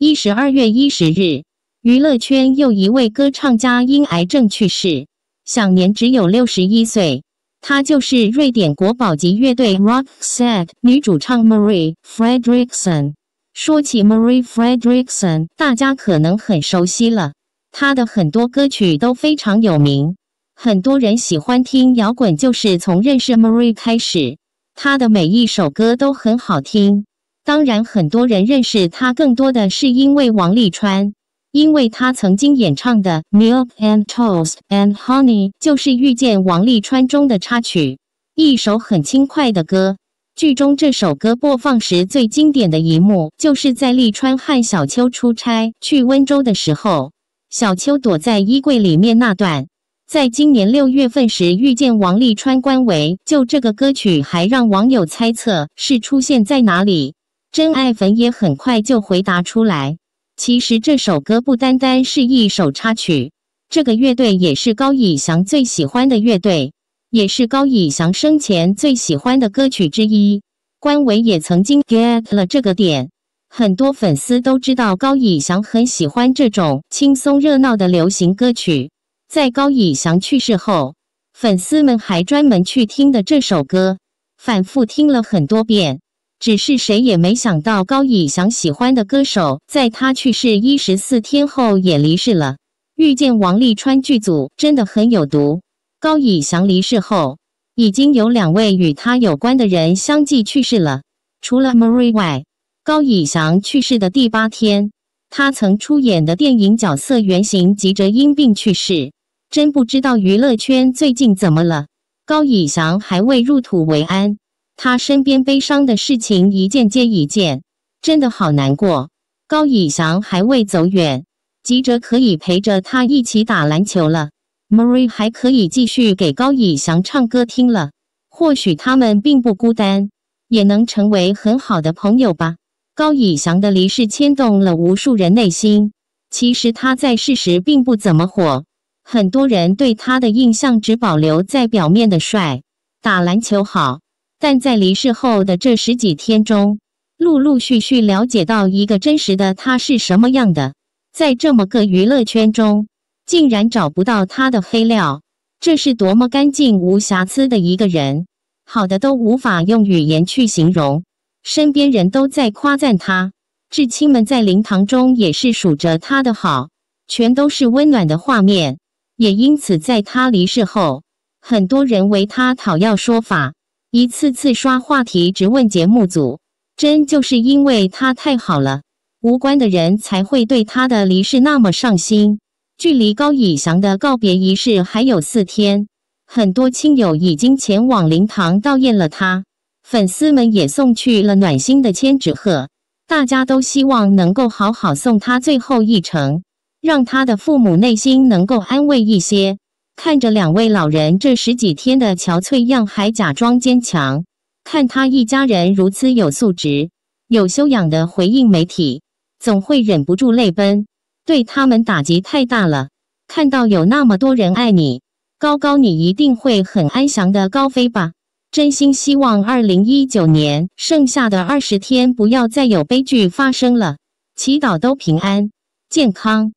一十二月十日，娱乐圈又一位歌唱家因癌症去世，享年只有六十一岁。她就是瑞典国宝级乐队 r o s e t 女主唱 Marie Fredriksson。说起 Marie Fredriksson，大家可能很熟悉了，她的很多歌曲都非常有名，很多人喜欢听摇滚就是从认识 Marie 开始。她的每一首歌都很好听。当然，很多人认识他更多的是因为王沥川，因为他曾经演唱的《Milk and Toast and Honey》就是《遇见王沥川》中的插曲，一首很轻快的歌。剧中这首歌播放时最经典的一幕，就是在沥川和小秋出差去温州的时候，小秋躲在衣柜里面那段。在今年六月份时，《遇见王沥川》官微就这个歌曲还让网友猜测是出现在哪里。真爱粉也很快就回答出来，其实这首歌不单单是一首插曲，这个乐队也是高以翔最喜欢的乐队，也是高以翔生前最喜欢的歌曲之一。关伟也曾经 get 了这个点，很多粉丝都知道高以翔很喜欢这种轻松热闹的流行歌曲，在高以翔去世后，粉丝们还专门去听的这首歌，反复听了很多遍。只是谁也没想到，高以翔喜欢的歌手在他去世一十四天后也离世了。遇见王沥川剧组真的很有毒。高以翔离世后，已经有两位与他有关的人相继去世了。除了 Marie 外，高以翔去世的第八天，他曾出演的电影角色原型急着因病去世。真不知道娱乐圈最近怎么了。高以翔还未入土为安。他身边悲伤的事情一件接一件，真的好难过。高以翔还未走远，急着可以陪着他一起打篮球了。Marie 还可以继续给高以翔唱歌听了。或许他们并不孤单，也能成为很好的朋友吧。高以翔的离世牵动了无数人内心。其实他在世时并不怎么火，很多人对他的印象只保留在表面的帅，打篮球好。但在离世后的这十几天中，陆陆续续了解到一个真实的他是什么样的。在这么个娱乐圈中，竟然找不到他的黑料，这是多么干净无瑕疵的一个人，好的都无法用语言去形容。身边人都在夸赞他，至亲们在灵堂中也是数着他的好，全都是温暖的画面。也因此，在他离世后，很多人为他讨要说法。一次次刷话题，直问节目组，真就是因为他太好了，无关的人才会对他的离世那么上心。距离高以翔的告别仪式还有四天，很多亲友已经前往灵堂悼念了他，粉丝们也送去了暖心的千纸鹤，大家都希望能够好好送他最后一程，让他的父母内心能够安慰一些。看着两位老人这十几天的憔悴样，还假装坚强；看他一家人如此有素质、有修养的回应媒体，总会忍不住泪奔。对他们打击太大了。看到有那么多人爱你，高高你一定会很安详的高飞吧？真心希望2019年剩下的20天不要再有悲剧发生了，祈祷都平安健康。